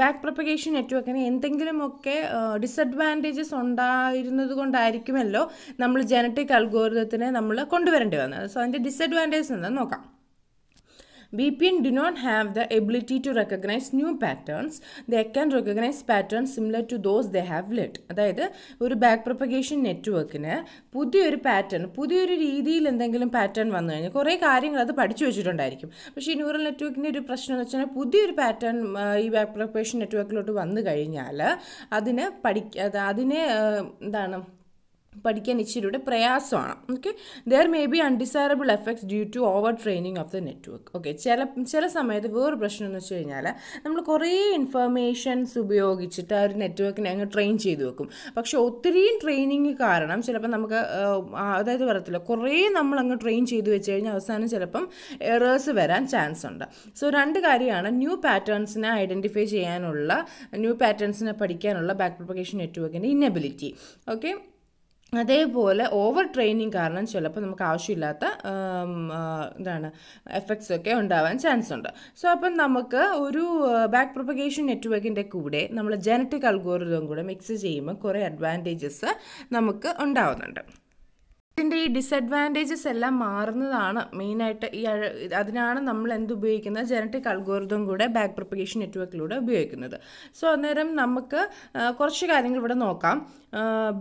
ബാക്ക് പ്രൊപ്പഗേഷൻ നെറ്റ്വർക്കിന് എന്തെങ്കിലുമൊക്കെ ഡിസഡ്വാൻറ്റേജസ് ഉണ്ടായിരുന്നത് കൊണ്ടായിരിക്കുമല്ലോ നമ്മൾ ജനറ്റിക് അൽഗോരിതത്തിനെ നമ്മൾ കൊണ്ടുവരേണ്ടി വന്നത് സോ അതിൻ്റെ ഡിസഡ്വാൻറ്റേജസ് എന്താണെന്ന് നോക്കാം BPN do not have the ability to recognize new patterns. They can recognize patterns similar to those they have lit. അതായത് ഒരു ബാക്ക് പ്രൊപ്പഗേഷൻ നെറ്റ്വർക്കിന് പുതിയൊരു പാറ്റേൺ പുതിയൊരു രീതിയിൽ എന്തെങ്കിലും പാറ്റേൺ വന്നു കഴിഞ്ഞാൽ കുറേ കാര്യങ്ങൾ അത് പഠിച്ചു വെച്ചിട്ടുണ്ടായിരിക്കും പക്ഷേ ഈ ന്യൂറൽ നെറ്റ്വർക്കിൻ്റെ ഒരു പ്രശ്നം എന്ന് വെച്ചാൽ പുതിയൊരു പാറ്റേൺ ഈ ബാക്ക് പ്രൊപ്പഗേഷൻ നെറ്റ്വർക്കിലോട്ട് വന്നു കഴിഞ്ഞാൽ അതിന് പഠിക്ക അതിനെ എന്താണ് പഠിക്കാൻ ഇച്ചിരിയുടെ പ്രയാസമാണ് okay there may be undesirable effects due to over training of the network okay ചില ചില സമയത്ത് വേറൊരു പ്രശ്നം എന്ന് വെച്ച് കഴിഞ്ഞാൽ നമ്മൾ കുറേ ഇൻഫർമേഷൻസ് ഉപയോഗിച്ചിട്ട് ആ ഒരു നെറ്റ്വർക്കിനെ അങ്ങ് ട്രെയിൻ ചെയ്തു വെക്കും പക്ഷേ ഒത്തിരിയും ട്രെയിനിങ് കാരണം ചിലപ്പോൾ നമുക്ക് അതായത് പറയത്തില്ല കുറേ നമ്മൾ അങ്ങ് ട്രെയിൻ ചെയ്ത് വെച്ച് കഴിഞ്ഞാൽ അവസാനം ചിലപ്പം എറേഴ്സ് വരാൻ ചാൻസ് ഉണ്ട് സോ രണ്ട് കാര്യമാണ് ന്യൂ പാറ്റേൺസിനെ ഐഡൻറ്റിഫൈ ചെയ്യാനുള്ള ന്യൂ പാറ്റേൺസിനെ പഠിക്കാനുള്ള ബാക്ക് പ്രൊപ്പഗേഷൻ നെറ്റ്വർക്കിൻ്റെ ഇന്നബിലിറ്റി ഓക്കെ അതേപോലെ ഓവർ ട്രെയിനിങ് കാരണം ചിലപ്പോൾ നമുക്ക് ആവശ്യമില്ലാത്ത എന്താണ് എഫക്ട്സ് ഒക്കെ ഉണ്ടാവാൻ ചാൻസ് ഉണ്ട് സോ അപ്പം നമുക്ക് ഒരു ബാക്ക് പ്രൊപ്പഗേഷൻ നെറ്റ്വർക്കിൻ്റെ കൂടെ നമ്മൾ ജനറ്റിക് അൽഗോറിതം കൂടെ മിക്സ് ചെയ്യുമ്പോൾ കുറേ അഡ്വാൻറ്റേജസ് നമുക്ക് ഉണ്ടാവുന്നുണ്ട് ഇതിൻ്റെ ഈ ഡിസഡ്വാൻറ്റേജസ് എല്ലാം മാറുന്നതാണ് മെയിനായിട്ട് ഈ അതിനാണ് നമ്മൾ എന്ത് ഉപയോഗിക്കുന്നത് ജനറ്റിക് അൽഗോറിതം കൂടെ ബാക്ക് പ്രൊപ്പഗേഷൻ നെറ്റ്വർക്കിലൂടെ ഉപയോഗിക്കുന്നത് സോ അന്നേരം നമുക്ക് കുറച്ച് കാര്യങ്ങൾ ഇവിടെ നോക്കാം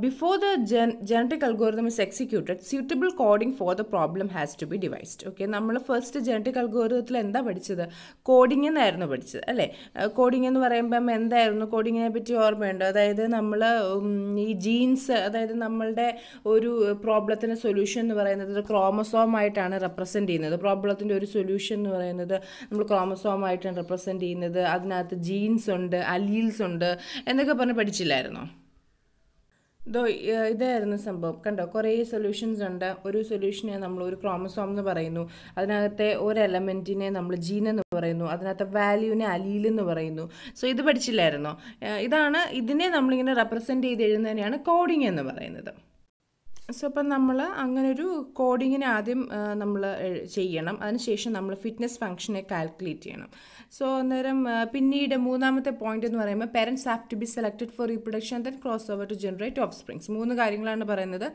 before the J genetic algorithm is executed suitable coding for the problem has to be devised okay നമ്മൾ ഫസ്റ്റ് ജനറ്റിക് അൽഗോറിതത്തിൽ എന്താ പഠിച്ചത് കോഡിംഗ് എന്നായിരുന്നു പഠിച്ചത് അല്ലേ കോഡിംഗ് എന്ന് പറയുമ്പം എന്തായിരുന്നു കോഡിങ്ങിനെ പറ്റി ഓർമ്മയുണ്ട് അതായത് നമ്മൾ ഈ ജീൻസ് അതായത് നമ്മളുടെ ഒരു പ്രോബ്ലത്തിൽ പ്രോബ്ലത്തിന് സൊല്യൂഷൻ എന്ന് പറയുന്നത് ക്രോമസോമായിട്ടാണ് റെപ്രസെൻ്റ് ചെയ്യുന്നത് പ്രോബ്ലത്തിൻ്റെ ഒരു സൊല്യൂഷൻ എന്ന് പറയുന്നത് നമ്മൾ ക്രോമസോമായിട്ടാണ് റെപ്രസെൻ്റ് ചെയ്യുന്നത് അതിനകത്ത് ജീൻസ് ഉണ്ട് അലീൽസ് ഉണ്ട് എന്നൊക്കെ പറഞ്ഞ് പഠിച്ചില്ലായിരുന്നോ ഇതോ ഇതായിരുന്നു സംഭവം കണ്ടോ കുറേ സൊല്യൂഷൻസ് ഉണ്ട് ഒരു സൊല്യൂഷനെ നമ്മൾ ഒരു ക്രോമസോം എന്ന് പറയുന്നു അതിനകത്തെ ഒരു എലമെൻറ്റിനെ നമ്മൾ ജീൻ എന്ന് പറയുന്നു അതിനകത്തെ വാല്യൂവിനെ അലീൽ എന്ന് പറയുന്നു സോ ഇത് പഠിച്ചില്ലായിരുന്നോ ഇതാണ് ഇതിനെ നമ്മളിങ്ങനെ റെപ്രസെൻ്റ് ചെയ്ത് എഴുതുന്നതിനെയാണ് കോഡിങ് എന്ന് പറയുന്നത് സോ അപ്പം നമ്മൾ അങ്ങനെ ഒരു കോഡിങ്ങിന് ആദ്യം നമ്മൾ ചെയ്യണം അതിനുശേഷം നമ്മൾ ഫിറ്റ്നസ് ഫംഗ്ഷനെ കാൽക്കുലേറ്റ് ചെയ്യണം സോ അന്നേരം പിന്നീട് മൂന്നാമത്തെ പോയിന്റ് എന്ന് പറയുമ്പോൾ parents have to be selected for reproduction then cross over to generate offsprings മൂന്ന് കാര്യങ്ങളാണ് പറയുന്നത്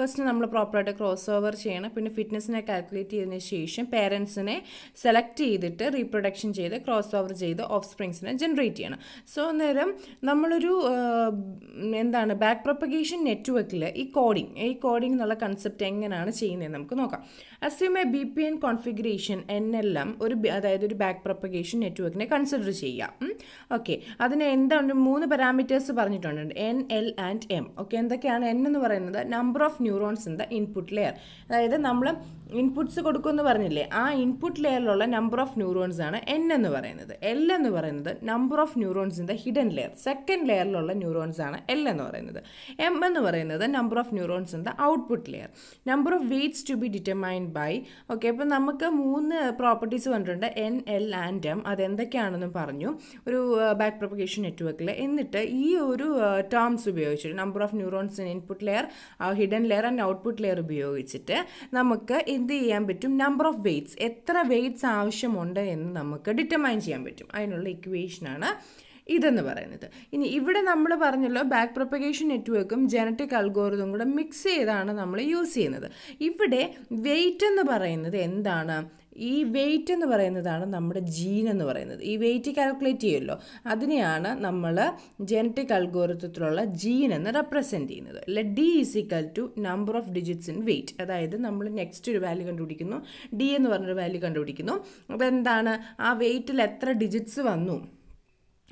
ഫസ്റ്റ് നമ്മൾ പ്രോപ്പറായിട്ട് ക്രോസ് ഓവർ ചെയ്യണം പിന്നെ ഫിറ്റ്നസിനെ കാൽക്കുലേറ്റ് ചെയ്തതിന് ശേഷം പേരൻസിനെ സെലക്ട് ചെയ്തിട്ട് റീപ്രൊഡക്ഷൻ ചെയ്ത് ക്രോസ് ഓവർ ചെയ്ത് ഓഫ് സ്പ്രിങ്സിനെ ജനറേറ്റ് ചെയ്യണം സോ അന്നേരം നമ്മളൊരു എന്താണ് ബാക്ക് പ്രൊപ്പഗേഷൻ നെറ്റ്വർക്കിൽ ഈ കോഡിങ് ഈ കോഡിംഗ് എന്നുള്ള കൺസെപ്റ്റ് എങ്ങനെയാണ് ചെയ്യുന്നത് നമുക്ക് നോക്കാം assume a B P N configuration N L M ഒരു അതായത് ഒരു ബാക്ക് പ്രൊപ്പഗേഷൻ നെറ്റ്വർക്കിനെ കൺസിഡർ ചെയ്യാം ഓക്കെ അതിന് എന്താണ് മൂന്ന് പാരാമീറ്റേഴ്സ് പറഞ്ഞിട്ടുണ്ട് N L and M okay എന്തൊക്കെയാണ് എൻ എന്ന് പറയുന്നത് number of neurons in the input layer അതായത് നമ്മൾ ഇൻപുട്സ് കൊടുക്കുമെന്ന് പറഞ്ഞില്ലേ ആ ഇൻപുട്ട് ലെയറിലുള്ള നമ്പർ ഓഫ് ന്യൂറോൺസ് ആണ് എൻ എന്ന് പറയുന്നത് എൽ എന്ന് പറയുന്നത് number of neurons in the hidden layer second ലെയറിലുള്ള neurons ആണ് എൽ എന്ന് പറയുന്നത് എം എന്ന് പറയുന്നത് number of neurons in the the output layer number of weights to be determined by okay അപ്പോൾ നമുക്ക് മൂന്ന് പ്രോപ്പർട്ടീസ് കണ്ടിട്ടുണ്ട് എൻ എൽ ആൻഡ് എം അതെന്തൊക്കെയാണെന്ന് പറഞ്ഞു ഒരു ബാക്ക് പ്രൊപ്പഗേഷൻ നെറ്റ്വർക്കിൽ എന്നിട്ട് ഈ ഒരു ടേംസ് ഉപയോഗിച്ചിട്ട് number of neurons in input layer hidden layer and output layer ഉപയോഗിച്ചിട്ട് നമുക്ക് എന്ത് ചെയ്യാൻ പറ്റും നമ്പർ ഓഫ് വെയ്റ്റ്സ് എത്ര വെയ്റ്റ്സ് ആവശ്യമുണ്ട് എന്ന് നമുക്ക് ഡിറ്റർമൈൻ ചെയ്യാൻ പറ്റും അതിനുള്ള ഇക്വേഷനാണ് ഇതെന്ന് പറയുന്നത് ഇനി ഇവിടെ നമ്മൾ പറഞ്ഞല്ലോ ബാക്ക് പ്രൊപ്പഗേഷൻ നെറ്റ്വർക്കും ജനറ്റിക് അൽഗോറിതും കൂടെ മിക്സ് ചെയ്താണ് നമ്മൾ യൂസ് ചെയ്യുന്നത് ഇവിടെ വെയിറ്റ് എന്ന് പറയുന്നത് എന്താണ് ഈ വെയിറ്റ് എന്ന് പറയുന്നതാണ് നമ്മുടെ ജീൻ എന്ന് പറയുന്നത് ഈ വെയിറ്റ് കാൽക്കുലേറ്റ് ചെയ്യുമല്ലോ അതിനെയാണ് നമ്മൾ ജനറ്റിക് അൽഗോറിത്തത്തിലുള്ള ജീൻ എന്ന് റെപ്രസെൻറ്റ് ചെയ്യുന്നത് അല്ലെ D is equal to number of digits in weight അതായത് നമ്മൾ നെക്സ്റ്റ് ഒരു വാല്യൂ കണ്ടുപിടിക്കുന്നു ഡി എന്ന് പറഞ്ഞൊരു വാല്യൂ കണ്ടുപിടിക്കുന്നു അപ്പോൾ എന്താണ് ആ വെയിറ്റിൽ എത്ര ഡിജിറ്റ്സ് വന്നു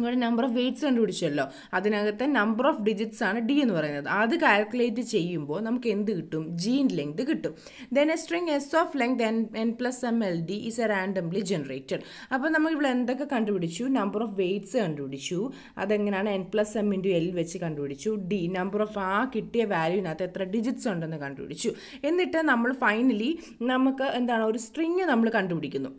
ഇവിടെ നമ്പർ ഓഫ് വെയ്റ്റ്സ് കണ്ടുപിടിച്ചല്ലോ അതിനകത്തെ നമ്പർ ഓഫ് ഡിജിറ്റ്സ് ആണ് ഡി എന്ന് പറയുന്നത് അത് കാൽക്കുലേറ്റ് ചെയ്യുമ്പോൾ നമുക്ക് എന്ത് കിട്ടും ജീൻ ലെങ്ത് കിട്ടും then a string S of length N N plus M L D is a randomly generated അപ്പോൾ നമ്മൾ ഇവിടെ എന്തൊക്കെ കണ്ടുപിടിച്ചു നമ്പർ ഓഫ് വെയ്റ്റ്സ് കണ്ടുപിടിച്ചു അതെങ്ങനെയാണ് N plus M into L വെച്ച് കണ്ടുപിടിച്ചു ഡി നമ്പർ ഓഫ് ആ കിട്ടിയ വാല്യൂവിനകത്ത് എത്ര ഡിജിറ്റ്സ് ഉണ്ടെന്ന് കണ്ടുപിടിച്ചു എന്നിട്ട് നമ്മൾ ഫൈനലി നമുക്ക് എന്താണ് ഒരു സ്ട്രിങ് നമ്മൾ കണ്ടുപിടിക്കുന്നു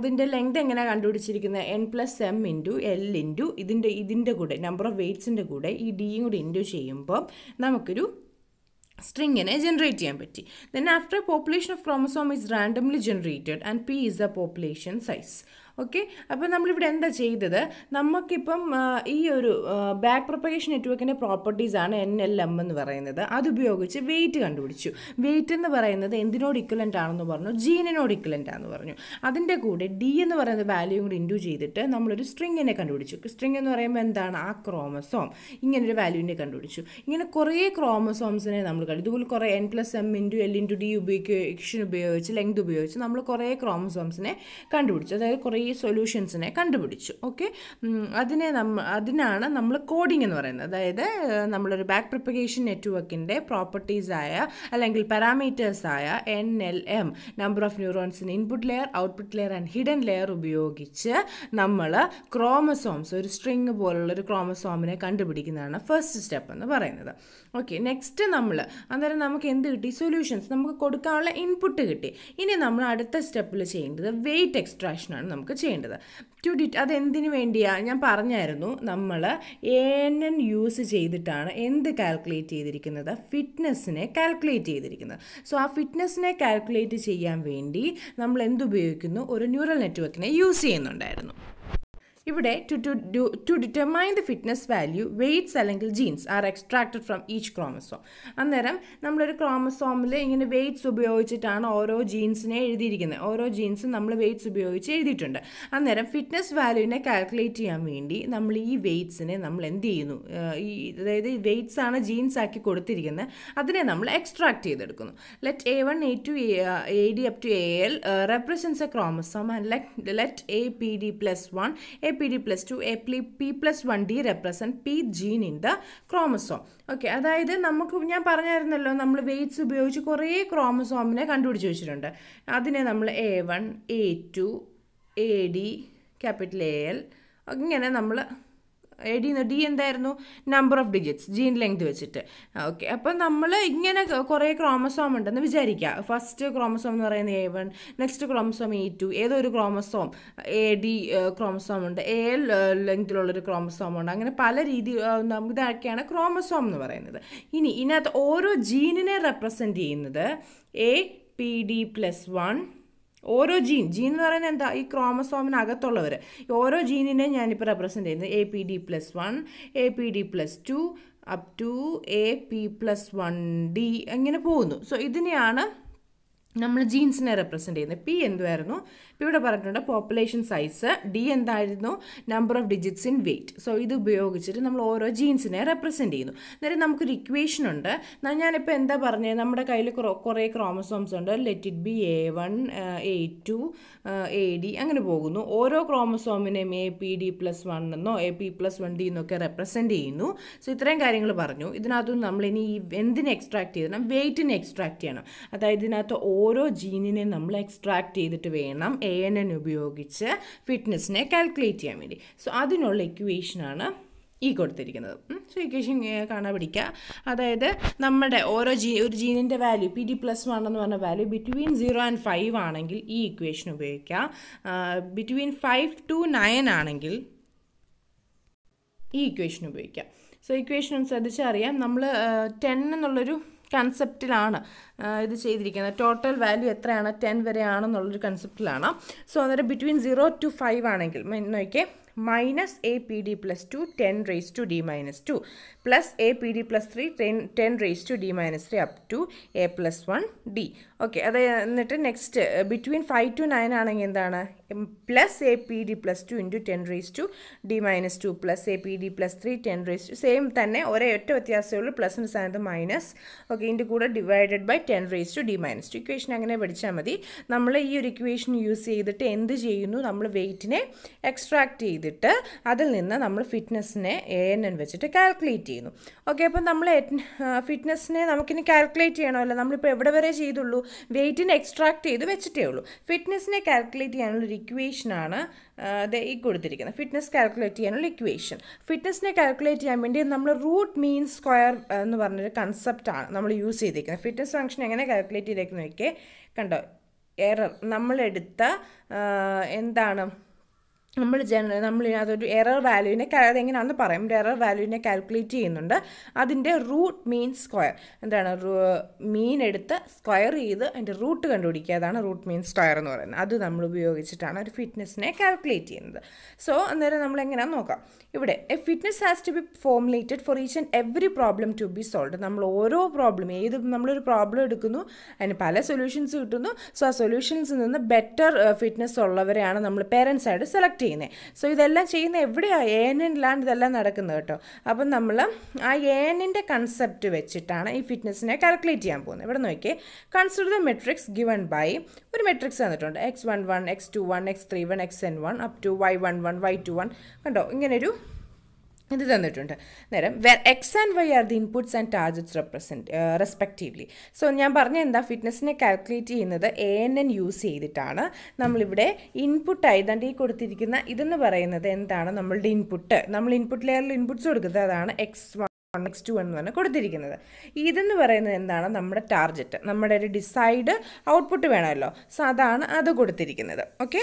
അതിൻ്റെ ലെങ്ത് എങ്ങനെയാണ് കണ്ടുപിടിച്ചിരിക്കുന്നത് N plus M into L into into ഇതിൻ്റെ ഇതിൻ്റെ കൂടെ നമ്പർ ഓഫ് വെയ്റ്റ്സിൻ്റെ കൂടെ ഈ ഡിയും കൂടെ ഇൻറ്റു ചെയ്യുമ്പോൾ നമുക്കൊരു സ്ട്രിങ്ങിനെ ജനറേറ്റ് ചെയ്യാൻ പറ്റി then after population of chromosome is randomly generated and P is the population size okay അപ്പോൾ നമ്മളിവിടെ എന്താ ചെയ്തത് നമുക്കിപ്പം ഈ ഒരു ബാക്ക് പ്രൊപ്പഗേഷൻ നെറ്റ്വർക്കിൻ്റെ പ്രോപ്പർട്ടീസാണ് എൻ എൽ എം എന്ന് പറയുന്നത് അതുപയോഗിച്ച് വെയിറ്റ് കണ്ടുപിടിച്ചു വെയിറ്റ് എന്ന് പറയുന്നത് എന്തിനോട് ഇക്വലൻ്റ് ആണെന്ന് പറഞ്ഞു ജീനിനോട് ഇക്വലൻ്റ് ആണെന്ന് പറഞ്ഞു അതിൻ്റെ കൂടെ ഡി എന്ന് പറയുന്ന വാല്യൂ കൂടി ഇൻഡ്യൂ ചെയ്തിട്ട് നമ്മളൊരു സ്ട്രിങ്ങിനെ കണ്ടുപിടിച്ചു സ്ട്രിങ് എന്ന് പറയുമ്പോൾ എന്താണ് ആ ക്രോമസോം ഇങ്ങനൊരു വാല്യൂവിനെ കണ്ടുപിടിച്ചു ഇങ്ങനെ കുറേ ക്രോമസോംസിനെ നമ്മൾ കണ്ടു ഇതുപോലെ കുറേ N plus M into L into D ഉപയോഗിക്കുക ഉപയോഗിച്ച് ലെങ്ത് ഉപയോഗിച്ച് നമ്മൾ കുറേ ക്രോമസോംസിനെ കണ്ടുപിടിച്ചു അതായത് കുറേ ഈ സൊല്യൂഷൻസിനെ കണ്ടുപിടിച്ചു ഓക്കെ അതിനെ നമ്മ അതിനാണ് നമ്മൾ കോഡിംഗ് എന്ന് പറയുന്നത് അതായത് നമ്മളൊരു ബാക്ക് പ്രൊപ്പഗേഷൻ നെറ്റ്വർക്കിൻ്റെ പ്രോപ്പർട്ടീസായ അല്ലെങ്കിൽ പാരാമീറ്റേഴ്സായ N L M number of ന്യൂറോൺസിന് input layer output layer and hidden layer ഉപയോഗിച്ച് നമ്മൾ ക്രോമസോംസ് ഒരു സ്ട്രിങ് പോലുള്ള ഒരു ക്രോമസോമിനെ കണ്ടുപിടിക്കുന്നതാണ് ഫസ്റ്റ് സ്റ്റെപ്പ് എന്ന് പറയുന്നത് ഓക്കെ നെക്സ്റ്റ് നമ്മൾ അന്നേരം നമുക്ക് എന്ത് കിട്ടി സൊല്യൂഷൻസ് നമുക്ക് കൊടുക്കാനുള്ള ഇൻപുട്ട് കിട്ടി ഇനി നമ്മൾ അടുത്ത സ്റ്റെപ്പിൽ ചെയ്യേണ്ടത് വെയിറ്റ് എക്സ്ട്രാക്ഷനാണ് നമുക്ക് ചെയ്യേണ്ടത് ടു ഡിറ്റ് അതെന്തിനു വേണ്ടിയാണ് ഞാൻ പറഞ്ഞായിരുന്നു നമ്മൾ എ എൻ എൻ യൂസ് ചെയ്തിട്ടാണ് എന്ത് കാൽക്കുലേറ്റ് ചെയ്തിരിക്കുന്നത് ഫിറ്റ്നസ്സിനെ കാൽക്കുലേറ്റ് ചെയ്തിരിക്കുന്നത് സോ ആ ഫിറ്റ്നസ്സിനെ കാൽക്കുലേറ്റ് ചെയ്യാൻ വേണ്ടി നമ്മൾ എന്തുപയോഗിക്കുന്നു ഒരു ന്യൂറൽ നെറ്റ്വർക്കിനെ യൂസ് ചെയ്യുന്നുണ്ടായിരുന്നു ഇവിടെ to to to determine the fitness value weights അല്ലെങ്കിൽ genes are extracted from each chromosome അന്നേരം നമ്മളൊരു ക്രോമസോമിൽ ഇങ്ങനെ വെയ്റ്റ്സ് ഉപയോഗിച്ചിട്ടാണ് ഓരോ ജീൻസിനെ എഴുതിയിരിക്കുന്നത് ഓരോ ജീൻസും നമ്മൾ വെയ്റ്റ്സ് ഉപയോഗിച്ച് എഴുതിയിട്ടുണ്ട് അന്നേരം ഫിറ്റ്നസ് വാല്യൂവിനെ കാൽക്കുലേറ്റ് ചെയ്യാൻ വേണ്ടി നമ്മൾ ഈ വെയ്റ്റ്സിനെ നമ്മൾ എന്ത് ചെയ്യുന്നു ഈ അതായത് വെയ്റ്റ്സ് ആണ് ജീൻസ് ആക്കി കൊടുത്തിരിക്കുന്നത് അതിനെ നമ്മൾ എക്സ്ട്രാക്ട് ചെയ്തെടുക്കുന്നു let A one A two A D up to A L represents a chromosome and let A P D plus one A PD plus 2 A P plus 1 D represent P gene in the chromosome. Okay അതായത് നമുക്ക് ഞാൻ പറഞ്ഞായിരുന്നല്ലോ നമ്മൾ weights ഉപയോഗിച്ച് കുറേ ക്രോമസോമിനെ കണ്ടുപിടിച്ച് വെച്ചിട്ടുണ്ട് അതിനെ നമ്മൾ A one A two A D capital A L ഇങ്ങനെ നമ്മൾ എ ഡി ഡി എന്തായിരുന്നു number of digits gene length വെച്ചിട്ട് ഓക്കെ അപ്പം നമ്മൾ ഇങ്ങനെ കുറേ ക്രോമസോം ഉണ്ടെന്ന് വിചാരിക്കുക ഫസ്റ്റ് ക്രോമസോം എന്ന് പറയുന്നത് A one next chromosome A two ഏതൊരു ക്രോമസോം എ ഡി ക്രോമസോം ഉണ്ട് എ ലെങ്തിലുള്ളൊരു ക്രോമസോം ഉണ്ട് അങ്ങനെ പല രീതി ഇതൊക്കെയാണ് ക്രോമസോം എന്ന് പറയുന്നത് ഇനി ഇതിനകത്ത് ഓരോ ജീനിനെ റെപ്രസെൻറ്റ് ചെയ്യുന്നത് A P D plus one ഓരോ ജീൻ ജീൻ എന്ന് പറയുന്നത് എന്താ ഈ ക്രോമസോമിനകത്തുള്ളവർ ഓരോ ജീനിനെ ഞാനിപ്പോൾ റെപ്രസെൻ്റ് ചെയ്യുന്നത് A P D plus one A P D plus two up to A P plus one D അങ്ങനെ പോകുന്നു സോ ഇതിനെയാണ് നമ്മൾ ജീൻസിനെ റെപ്രസെൻ്റ് ചെയ്യുന്നത് പി എന്തുമായിരുന്നു ഇപ്പോൾ ഇവിടെ പറഞ്ഞിട്ടുണ്ട് പോപ്പുലേഷൻ സൈസ് ഡി എന്തായിരുന്നു number of digits in weight so ഇത് ഉപയോഗിച്ചിട്ട് നമ്മൾ ഓരോ ജീൻസിനെ റെപ്രസെൻ്റ് ചെയ്യുന്നു നേരെ നമുക്കൊരു ഇക്വേഷൻ ഉണ്ട് ഞാനിപ്പോൾ എന്താ പറഞ്ഞത് നമ്മുടെ കയ്യിൽ കുറേ ക്രോമസോംസ് ഉണ്ട് let it be A one A two A D അങ്ങനെ പോകുന്നു ഓരോ ക്രോമസോമിനെയും A P D plus one എന്നോ A P plus one D എന്നൊക്കെ റെപ്രസെൻ്റ് ചെയ്യുന്നു സോ ഇത്രയും കാര്യങ്ങൾ പറഞ്ഞു ഇതിനകത്തുനിന്ന് നമ്മളിനി എന്തിനെ എക്സ്ട്രാക്ട് ചെയ്യണം വെയ്റ്റിനെ എക്സ്ട്രാക്ട് ചെയ്യണം അതായത് ഇതിനകത്ത് ഓ ഓരോ ജീനിനെ നമ്മൾ എക്സ്ട്രാക്ട് ചെയ്തിട്ട് വേണം എ എൻ എൻ ഉപയോഗിച്ച് ഫിറ്റ്നസ്സിനെ കാൽക്കുലേറ്റ് ചെയ്യാൻ വേണ്ടി സോ അതിനുള്ള ഇക്വേഷനാണ് ഈ കൊടുത്തിരിക്കുന്നത് സോ ഇക്വേഷൻ പിടിക്കുക അതായത് നമ്മുടെ ഓരോ ജീ ഒരു ജീനിൻ്റെ value P D plus one എന്ന് പറഞ്ഞ value between zero and five ആണെങ്കിൽ ഈ ഇക്വേഷൻ ഉപയോഗിക്കാം ബിറ്റ്വീൻ ഫൈവ് ടു നയൻ ആണെങ്കിൽ ഈ ഇക്വേഷൻ ഉപയോഗിക്കാം സോ ഇക്വേഷനും ശ്രദ്ധിച്ചറിയാം നമ്മൾ ടെൻ എന്നുള്ളൊരു കൺസെപ്റ്റിലാണ് ഇത് ചെയ്തിരിക്കുന്നത് ടോട്ടൽ വാല്യൂ എത്രയാണ് ടെൻ വരെയാണെന്നുള്ളൊരു കൺസെപ്റ്റിലാണ് സോ അന്നേരം ബിറ്റ്വീൻ സീറോ ടു ഫൈവ് ആണെങ്കിൽ നോക്കിയേ minus A P D plus two ten raise to D minus two plus A P D plus three ten ten raise to D minus three up to A plus one D okay അത് എന്നിട്ട് next between five to nine ആണെങ്കിൽ എന്താണ് plus A P D plus two into ten raise to D minus two plus A P D plus three ten raise to same തന്നെ ഒരേ ഒറ്റ വ്യത്യാസമേ ഉള്ളൂ പ്ലസിൻ്റെ സ്ഥാനത്ത് മൈനസ് ഓക്കെ ഇതിൻ്റെ കൂടെ divided by ten raise to D minus two equation അങ്ങനെ പഠിച്ചാൽ മതി നമ്മൾ ഈ ഒരു ഇക്വേഷൻ യൂസ് ചെയ്തിട്ട് എന്ത് ചെയ്യുന്നു നമ്മൾ വെയിറ്റിനെ എക്സ്ട്രാക്ട് ചെയ്തിട്ട് അതിൽ നിന്ന് നമ്മൾ ഫിറ്റ്നസ്സിനെ എ എൻ എൻ വെച്ചിട്ട് കാൽക്കുലേറ്റ് ചെയ്യുന്നു ഓക്കെ അപ്പം നമ്മൾ ഫിറ്റ്നസ്സിനെ നമുക്കിനി കാൽക്കുലേറ്റ് ചെയ്യണമല്ലോ നമ്മളിപ്പോൾ എവിടെ വരെ ചെയ്തുള്ളൂ വെയിറ്റിനെ എക്സ്ട്രാക്ട് ചെയ്ത് വെച്ചിട്ടേ ഉള്ളൂ ഫിറ്റ്നസ്സിനെ കാൽക്കുലേറ്റ് ചെയ്യാനുള്ള ഒരു ഇക്വേഷനാണ് ഈ കൊടുത്തിരിക്കുന്നത് ഫിറ്റ്നസ് കാൽക്കുലേറ്റ് ചെയ്യാനുള്ള ഇക്വേഷൻ ഫിറ്റ്നസ്സിനെ കാൽക്കുലേറ്റ് ചെയ്യാൻ വേണ്ടി നമ്മൾ റൂട്ട് മീൻ സ്ക്വയർ എന്ന് പറഞ്ഞൊരു കൺസെപ്റ്റാണ് നമ്മൾ യൂസ് ചെയ്തിരിക്കുന്നത് ഫിറ്റ്നസ് ഫംഗ്ഷൻ എങ്ങനെ കാൽക്കുലേറ്റ് ചെയ്തേക്കുന്നതൊക്കെ കണ്ടോ എറർ നമ്മളെടുത്ത എന്താണ് നമ്മൾ ജനറൽ നമ്മൾ അതൊരു എറർ വാല്യൂവിനെ അതെങ്ങനെയാണെന്ന് പറയാം പറയും എറർ വാല്യൂവിനെ കാൽക്കുലേറ്റ് ചെയ്യുന്നുണ്ട് അതിൻ്റെ റൂട്ട് മീൻ സ്ക്വയർ എന്താണ് മീൻ എടുത്ത് സ്ക്വയർ ചെയ്ത് അതിൻ്റെ റൂട്ട് കണ്ടുപിടിക്കുക അതാണ് റൂട്ട് മീൻ സ്ക്വയർ എന്ന് പറയുന്നത് അത് നമ്മൾ ഉപയോഗിച്ചിട്ടാണ് ഒരു ഫിറ്റ്നസ്സിനെ കാൽക്കുലേറ്റ് ചെയ്യുന്നത് സോ അന്നേരം നമ്മൾ എങ്ങനെയാണെന്ന് നോക്കാം ഇവിടെ a fitness has to be formulated for each and every problem to be solved നമ്മൾ ഓരോ പ്രോബ്ലം ഏത് നമ്മളൊരു പ്രോബ്ലം എടുക്കുന്നു അതിന് പല സൊല്യൂഷൻസ് കിട്ടുന്നു സോ ആ സൊല്യൂഷൻസിൽ നിന്ന് ബെറ്റർ ഫിറ്റ്നസ് ഉള്ളവരെയാണ് നമ്മൾ ആയിട്ട് സെലക്ട് ചെയ്യുന്നത് സോ ഇതെല്ലാം ചെയ്യുന്ന എവിടെയാണ് ഏനിലാണ് ഇതെല്ലാം നടക്കുന്നത് കേട്ടോ അപ്പം നമ്മൾ ആ ഏനിൻ്റെ കൺസെപ്റ്റ് വെച്ചിട്ടാണ് ഈ ഫിറ്റ്നസിനെ കാൽക്കുലേറ്റ് ചെയ്യാൻ പോകുന്നത് ഇവിടെ നോക്കിയേ consider the matrix given by ഒരു മെട്രിക്സ് തന്നിട്ടുണ്ട് X one one X two one X three one X N one up to Y one one Y two one കണ്ടോ ഇങ്ങനൊരു ഇത് തന്നിട്ടുണ്ട് നേരം where X and Y are the inputs and targets represent respectively so ഞാൻ പറഞ്ഞ എന്താ ഫിറ്റ്നസിനെ കാൽക്കുലേറ്റ് ചെയ്യുന്നത് എ എൻ എൻ യൂസ് ചെയ്തിട്ടാണ് നമ്മളിവിടെ ഇൻപുട്ട് ദണ്ട് ഈ കൊടുത്തിരിക്കുന്ന ഇതെന്ന് പറയുന്നത് എന്താണ് നമ്മളുടെ ഇൻപുട്ട് നമ്മൾ ഇൻപുട്ട് ലെയറിൽ ഇൻപുട്ട്സ് കൊടുക്കുന്നത് അതാണ് X one one X two എന്നാണ് കൊടുത്തിരിക്കുന്നത് ഇതെന്ന് പറയുന്നത് എന്താണ് നമ്മുടെ ടാർജറ്റ് നമ്മുടെ ഒരു ഡിസൈഡ് ഔട്ട്പുട്ട് വേണമല്ലോ സോ അതാണ് അത് കൊടുത്തിരിക്കുന്നത് okay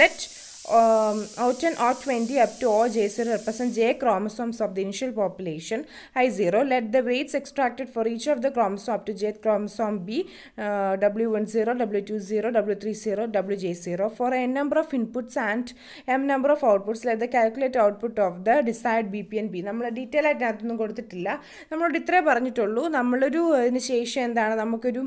let um, out and R20 up to OJ0 represent J chromosomes of the initial population. I0 let the weights extracted for each of the chromosome up to J chromosome be uh, W10, W20, W30, WJ0 for n number of inputs and m number of outputs let the calculate output of the desired B P and B. നമ്മൾ detail ആയിട്ട് അതിനൊന്നും കൊടുത്തിട്ടില്ല നമ്മളോട് ഇത്രേ പറഞ്ഞിട്ടുള്ളൂ നമ്മളൊരു ഇതിന് ശേഷം എന്താണ് നമുക്കൊരു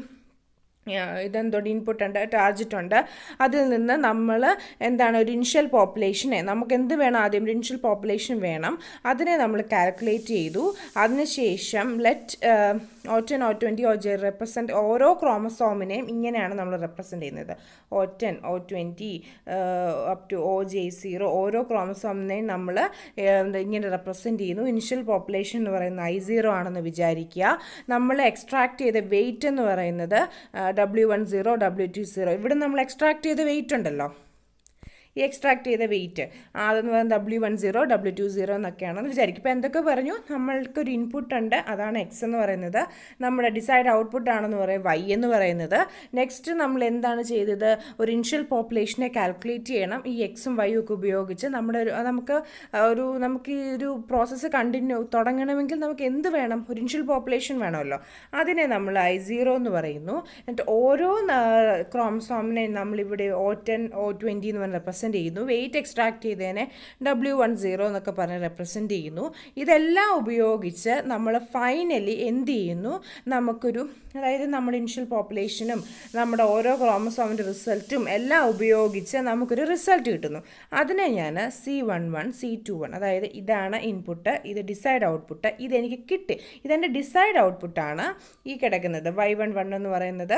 ഇൻപുട്ട് ഉണ്ട് ടാർജറ്റ് ഉണ്ട് അതിൽ നിന്ന് നമ്മൾ എന്താണ് ഒരു ഇൻഷ്യൽ പോപ്പുലേഷനെ നമുക്ക് എന്ത് വേണം ആദ്യം ഒരു ഇൻഷ്യൽ പോപ്പുലേഷൻ വേണം അതിനെ നമ്മൾ കാൽക്കുലേറ്റ് ചെയ്തു അതിനുശേഷം ലെറ്റ് ഒറ്റൻ O twenty O J represent ഓരോ ക്രോമസോമിനെയും ഇങ്ങനെയാണ് നമ്മൾ റെപ്രസെൻ്റ് ചെയ്യുന്നത് ഒറ്റൻ O twenty up to O J zero ഓരോ ക്രോമസോമിനെയും നമ്മൾ ഇങ്ങനെ റെപ്രസെൻറ്റ് ചെയ്യുന്നു ഇനിഷ്യൽ പോപ്പുലേഷൻ എന്ന് പറയുന്നത് ഐ സീറോ ആണെന്ന് വിചാരിക്കുക നമ്മൾ എക്സ്ട്രാക്ട് ചെയ്ത വെയിറ്റ് എന്ന് പറയുന്നത് W one zero W two zero ഇവിടെ നമ്മൾ എക്സ്ട്രാക്ട് ചെയ്ത വെയിറ്റ് ഉണ്ടല്ലോ ഈ എക്സ്ട്രാക്ട് ചെയ്ത വെയിറ്റ് അതെന്ന് പറയുന്നത് W one zero W two zero എന്നൊക്കെയാണെന്ന് വിചാരിക്കും ഇപ്പോൾ എന്തൊക്കെ പറഞ്ഞു നമ്മൾക്കൊരു ഇൻപുട്ട് ഉണ്ട് അതാണ് എക്സ് എന്ന് പറയുന്നത് നമ്മുടെ ഡിസൈഡ് ഔട്ട്പുട്ട് ആണെന്ന് പറയും വൈ എന്ന് പറയുന്നത് നെക്സ്റ്റ് നമ്മൾ എന്താണ് ചെയ്തത് ഒരു ഇൻഷ്യൽ പോപ്പുലേഷനെ കാൽക്കുലേറ്റ് ചെയ്യണം ഈ എക്സും വൈയും ഒക്കെ ഉപയോഗിച്ച് നമ്മുടെ ഒരു നമുക്ക് ഒരു നമുക്ക് ഈ ഒരു പ്രോസസ്സ് കണ്ടിന്യൂ തുടങ്ങണമെങ്കിൽ നമുക്ക് എന്ത് വേണം ഒരു ഇൻഷ്യൽ പോപ്പുലേഷൻ വേണമല്ലോ അതിനെ നമ്മൾ ഐ സീറോ എന്ന് പറയുന്നു എന്നിട്ട് ഓരോ ക്രോംസോമിനെ നമ്മളിവിടെ ഓ ടെൻ ഓ ട്വൻറ്റി എന്ന് പറഞ്ഞ റെപ്രസെൻറ്റ് റെപ്രസെൻറ്റ് ചെയ്യുന്നു വെയിറ്റ് എക്സ്ട്രാക്ട് ചെയ്തതിനെ ഡബ്ല്യു വൺ സീറോ എന്നൊക്കെ പറഞ്ഞ് റെപ്രസെൻറ്റ് ചെയ്യുന്നു ഇതെല്ലാം ഉപയോഗിച്ച് നമ്മൾ ഫൈനലി എന്ത് ചെയ്യുന്നു നമുക്കൊരു അതായത് നമ്മുടെ ഇനിഷ്യൽ പോപ്പുലേഷനും നമ്മുടെ ഓരോ ക്രോമസോമിൻ്റെ റിസൾട്ടും എല്ലാം ഉപയോഗിച്ച് നമുക്കൊരു റിസൾട്ട് കിട്ടുന്നു അതിനെ ഞാൻ C one one C two one അതായത് ഇതാണ് ഇൻപുട്ട് ഇത് ഡിസൈഡ് ഔട്ട്പുട്ട് ഇതെനിക്ക് കിട്ടി ഇതെൻ്റെ ഡിസൈഡ് ഔട്ട്പുട്ടാണ് ഈ കിടക്കുന്നത് വൈ വൺ വൺ എന്ന് പറയുന്നത്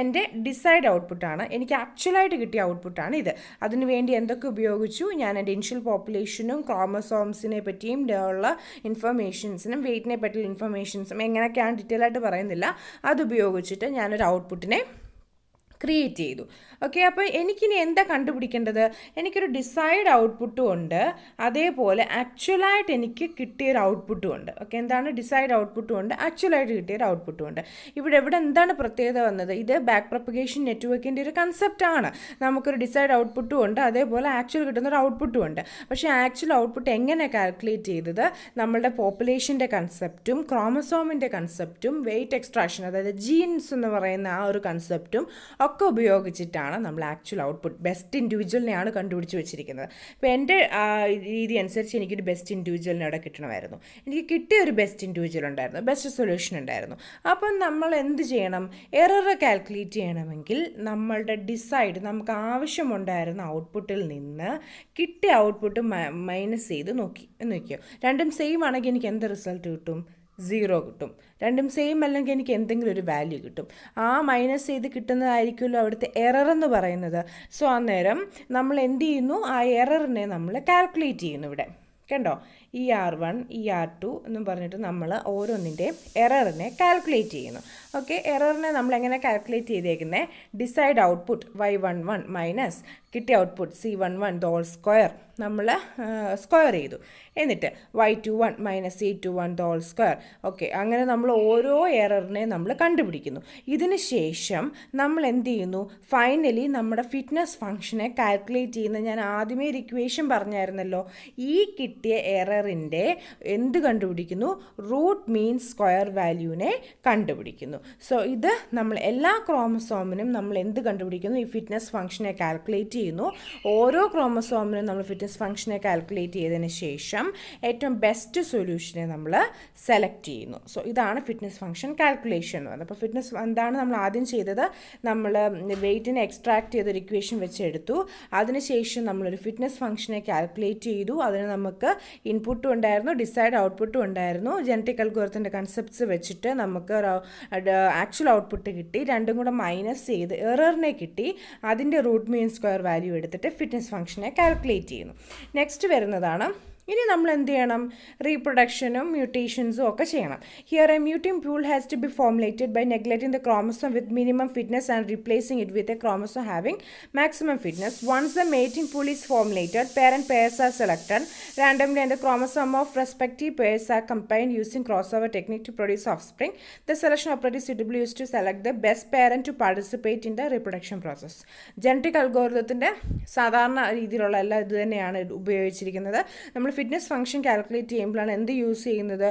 എൻ്റെ ഡിസൈഡ് ഔട്ട്പുട്ടാണ് എനിക്ക് ആക്ച്വലായിട്ട് കിട്ടിയ ഔട്ട്പുട്ടാണ് ഇത് അതിനുവേണ്ടി എന്തൊക്കെ ഉപയോഗിച്ചു ഞാൻ എൻ്റെ ഇൻഷ്യൽ പോപ്പുലേഷനും ക്രോമസോംസിനെ പറ്റിയും ഉള്ള ഇൻഫർമേഷൻസിനും വെയ്റ്റിനെ പറ്റിയുള്ള ഇൻഫർമേഷൻസും എങ്ങനെയൊക്കെയാണ് ഡീറ്റെയിൽ ആയിട്ട് പറയുന്നില്ല അത് ഉപയോഗിച്ചിട്ട് ഞാനൊരു ഔട്ട്പുട്ടിനെ ക്രിയേറ്റ് ചെയ്തു ഓക്കെ അപ്പോൾ എനിക്കിനി എന്താ കണ്ടുപിടിക്കേണ്ടത് എനിക്കൊരു ഡിസൈഡ് ഔട്ട്പുട്ടും ഉണ്ട് അതേപോലെ ആക്ച്വലായിട്ട് എനിക്ക് കിട്ടിയൊരു ഔട്ട്പുട്ടും ഉണ്ട് ഓക്കെ എന്താണ് ഡിസൈഡ് ഔട്ട്പുട്ടും ഉണ്ട് ആക്ച്വലായിട്ട് കിട്ടിയൊരു ഔട്ട്പുട്ടും ഉണ്ട് ഇവിടെ ഇവിടെ എന്താണ് പ്രത്യേകത വന്നത് ഇത് ബാക്ക് പ്രൊപ്പഗേഷൻ നെറ്റ്വർക്കിൻ്റെ ഒരു കൺസെപ്റ്റാണ് നമുക്കൊരു ഡിസൈഡ് ഔട്ട്പുട്ടും ഉണ്ട് അതേപോലെ ആക്ച്വൽ കിട്ടുന്ന ഒരു ഔട്ട്പുട്ടും ഉണ്ട് പക്ഷേ ആക്ച്വൽ ഔട്ട്പുട്ട് എങ്ങനെ കാൽക്കുലേറ്റ് ചെയ്തത് നമ്മളുടെ പോപ്പുലേഷൻ്റെ കൺസെപ്റ്റും ക്രോമസോമിൻ്റെ കൺസെപ്റ്റും വെയിറ്റ് എക്സ്ട്രാക്ഷൻ അതായത് ജീൻസ് എന്ന് പറയുന്ന ആ ഒരു കൺസെപ്റ്റും ഒക്കെ ഉപയോഗിച്ചിട്ടാണ് ആണ് നമ്മൾ ആക്ച്വൽ ഔട്ട്പുട്ട് ബെസ്റ്റ് ഇൻഡിവിജ്വലിനെയാണ് കണ്ടുപിടിച്ച് വെച്ചിരിക്കുന്നത് അപ്പോൾ എൻ്റെ രീതി അനുസരിച്ച് എനിക്കൊരു ബെസ്റ്റ് ഇൻഡിവിജ്വലിനെ അവിടെ കിട്ടണമായിരുന്നു എനിക്ക് കിട്ടിയ ഒരു ബെസ്റ്റ് ഇൻഡിവിജ്വൽ ഉണ്ടായിരുന്നു ബെസ്റ്റ് സൊല്യൂഷൻ ഉണ്ടായിരുന്നു അപ്പം നമ്മൾ എന്ത് ചെയ്യണം എറർ കാൽക്കുലേറ്റ് ചെയ്യണമെങ്കിൽ നമ്മളുടെ ഡിസൈഡ് നമുക്ക് ആവശ്യമുണ്ടായിരുന്ന ഔട്ട്പുട്ടിൽ നിന്ന് കിട്ടിയ ഔട്ട്പുട്ട് മൈനസ് ചെയ്ത് നോക്കി നോക്കിയോ രണ്ടും സെയിം ആണെങ്കിൽ എനിക്ക് എന്ത് റിസൾട്ട് കിട്ടും സീറോ കിട്ടും രണ്ടും സെയിം അല്ലെങ്കിൽ എനിക്ക് എന്തെങ്കിലും ഒരു വാല്യൂ കിട്ടും ആ മൈനസ് ചെയ്ത് കിട്ടുന്നതായിരിക്കുമല്ലോ അവിടുത്തെ എറർ എന്ന് പറയുന്നത് സോ അന്നേരം നമ്മൾ എന്ത് ചെയ്യുന്നു ആ എററിനെ നമ്മൾ കാൽക്കുലേറ്റ് ചെയ്യുന്നു ഇവിടെ കണ്ടോ E R one E R two എന്നും പറഞ്ഞിട്ട് നമ്മൾ ഓരോന്നിൻ്റെ എററിനെ കാൽക്കുലേറ്റ് ചെയ്യുന്നു ഓക്കെ എററിനെ നമ്മൾ എങ്ങനെ കാൽക്കുലേറ്റ് ചെയ്തേക്കുന്നത് decide output Y one one minus കിട്ടിയ output C one one whole square നമ്മൾ സ്ക്വയർ ചെയ്തു എന്നിട്ട് Y two one minus C two one whole square okay അങ്ങനെ നമ്മൾ ഓരോ എററിനെ നമ്മൾ കണ്ടുപിടിക്കുന്നു ഇതിന് ശേഷം നമ്മൾ എന്ത് ചെയ്യുന്നു ഫൈനലി നമ്മുടെ ഫിറ്റ്നസ് ഫംഗ്ഷനെ കാൽക്കുലേറ്റ് ചെയ്യുന്ന ഞാൻ ആദ്യമേ ഒരു ഇക്വേഷൻ പറഞ്ഞായിരുന്നല്ലോ ഈ കിട്ടിയ എറർ സ്ക്വയറിൻ്റെ എന്ത് കണ്ടുപിടിക്കുന്നു റൂട്ട് മീൻ സ്ക്വയർ വാല്യൂവിനെ കണ്ടുപിടിക്കുന്നു സോ ഇത് നമ്മൾ എല്ലാ ക്രോമസോമിനും നമ്മൾ എന്ത് കണ്ടുപിടിക്കുന്നു ഈ ഫിറ്റ്നസ് ഫംഗ്ഷനെ കാൽക്കുലേറ്റ് ചെയ്യുന്നു ഓരോ ക്രോമസോമിനും നമ്മൾ ഫിറ്റ്നസ് ഫംഗ്ഷനെ കാൽക്കുലേറ്റ് ചെയ്തതിന് ശേഷം ഏറ്റവും ബെസ്റ്റ് സൊല്യൂഷനെ നമ്മൾ സെലക്ട് ചെയ്യുന്നു സോ ഇതാണ് ഫിറ്റ്നസ് ഫംഗ്ഷൻ കാൽക്കുലേഷൻ എന്ന് പറയുന്നത് അപ്പോൾ ഫിറ്റ്നസ് എന്താണ് നമ്മൾ ആദ്യം ചെയ്തത് നമ്മൾ വെയിറ്റിനെ എക്സ്ട്രാക്ട് ചെയ്തൊരു ഇക്വേഷൻ വെച്ച് എടുത്തു അതിനുശേഷം നമ്മളൊരു ഫിറ്റ്നസ് ഫംഗ്ഷനെ കാൽക്കുലേറ്റ് ചെയ്തു അതിന് നമുക്ക് ഇൻപുട്ട് ഇൻപുട്ടും ഉണ്ടായിരുന്നു ഡിസൈഡ് ഔട്ട്പുട്ടും ഉണ്ടായിരുന്നു ജനറ്റിക് അൽഗോർത്തിൻ്റെ കൺസെപ്റ്റ്സ് വെച്ചിട്ട് നമുക്ക് ആക്ച്വൽ ഔട്ട്പുട്ട് കിട്ടി രണ്ടും കൂടെ മൈനസ് ചെയ്ത് എററിനെ കിട്ടി അതിൻ്റെ റൂട്ട് മീൻ സ്ക്വയർ വാല്യൂ എടുത്തിട്ട് ഫിറ്റ്നസ് ഫംഗ്ഷനെ കാൽക്കുലേറ്റ് ചെയ്യുന്നു നെക്സ്റ്റ് വരുന്നതാണ് ഇനി നമ്മൾ എന്ത് ചെയ്യണം റീപ്രൊഡക്ഷനും മ്യൂട്ടേഷൻസും ഒക്കെ ചെയ്യണം here a mating pool has to be formulated by neglecting the chromosome with minimum fitness and replacing it with a chromosome having maximum fitness once the mating pool is formulated parent pairs are selected randomly and the chromosome of respective pairs are combined using crossover technique to produce offspring. The selection operator is suitably used to select the best parent to participate in the reproduction process. Genetic അൽഗോരിതത്തിൻ്റെ സാധാരണ രീതിയിലുള്ള എല്ലാ ഇത് തന്നെയാണ് ഉപയോഗിച്ചിരിക്കുന്നത് നമ്മൾ fitness function calculate ചെയ്യുമ്പോഴാണ് എന്ത് യൂസ് ചെയ്യുന്നത്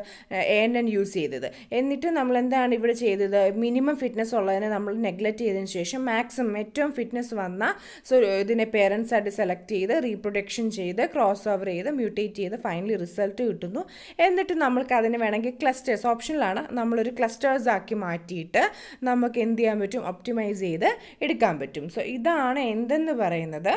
എൻ എൻ യൂസ് ചെയ്തത് എന്നിട്ട് നമ്മൾ എന്താണ് ഇവിടെ ചെയ്തത് മിനിമം ഫിറ്റ്നസ് ഉള്ളതിനെ നമ്മൾ നെഗ്ലക്റ്റ് ചെയ്തതിന് ശേഷം മാക്സിമം ഏറ്റവും ഫിറ്റ്നസ് വന്ന സോ ഇതിനെ പേരൻസായിട്ട് സെലക്ട് ചെയ്ത് റീപ്രൊഡക്ഷൻ ചെയ്ത് ക്രോസ് ഓവർ ചെയ്ത് മ്യൂട്ടേറ്റ് ചെയ്ത് ഫൈനലി റിസൾട്ട് കിട്ടുന്നു എന്നിട്ട് നമ്മൾക്ക് അതിന് വേണമെങ്കിൽ ക്ലസ്റ്റേഴ്സ് ഓപ്ഷനിലാണ് നമ്മളൊരു ക്ലസ്റ്റേഴ്സ് ആക്കി മാറ്റിയിട്ട് നമുക്ക് എന്ത് ചെയ്യാൻ പറ്റും ഒപ്റ്റിമൈസ് ചെയ്ത് എടുക്കാൻ പറ്റും സോ ഇതാണ് എന്തെന്ന് പറയുന്നത്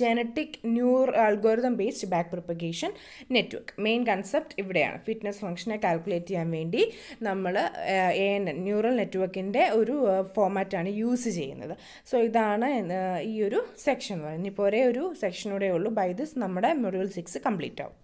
genetic neural algorithm based back propagation network main concept ഇവിടെയാണ് ഫിറ്റ്നസ് ഫംഗ്ഷനെ കാൽക്കുലേറ്റ് ചെയ്യാൻ വേണ്ടി നമ്മൾ എ എൻ ന്യൂറൽ നെറ്റ്വർക്കിൻ്റെ ഒരു ഫോമാറ്റാണ് യൂസ് ചെയ്യുന്നത് സോ ഇതാണ് ഈ ഒരു സെക്ഷൻ എന്ന് പറയുന്നത് ഇപ്പോൾ ഒരേ ഒരു സെക്ഷനൂടെ ഉള്ളൂ ബൈ ദിസ് നമ്മുടെ മൊഡ്യൂൾ സിക്സ് കംപ്ലീറ്റ് ആവും